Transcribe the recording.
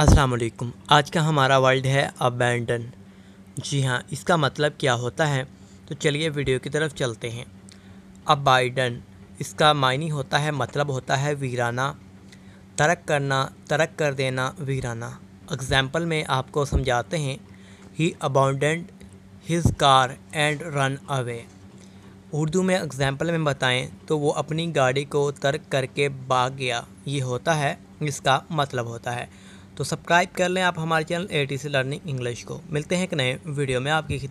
अस्सलाम वालेकुम आज का हमारा वर्ल्ड है अबैंडन जी हाँ इसका मतलब क्या होता है तो चलिए वीडियो की तरफ चलते हैं अबाइडन इसका मायने होता है मतलब होता है वीराना तरक करना तरक कर देना वीराना एग्ज़ाम्पल में आपको समझाते हैं he abandoned his car and ran away Urdu में एग्ज़ाम्पल में बताएं तो वो अपनी गाड़ी को तर्क करके भाग गया ये होता है इसका मतलब होता है तो सब्सक्राइब कर लें आप हमारे channel A T C learning English को मिलते हैं एक नए वीडियो में आपकी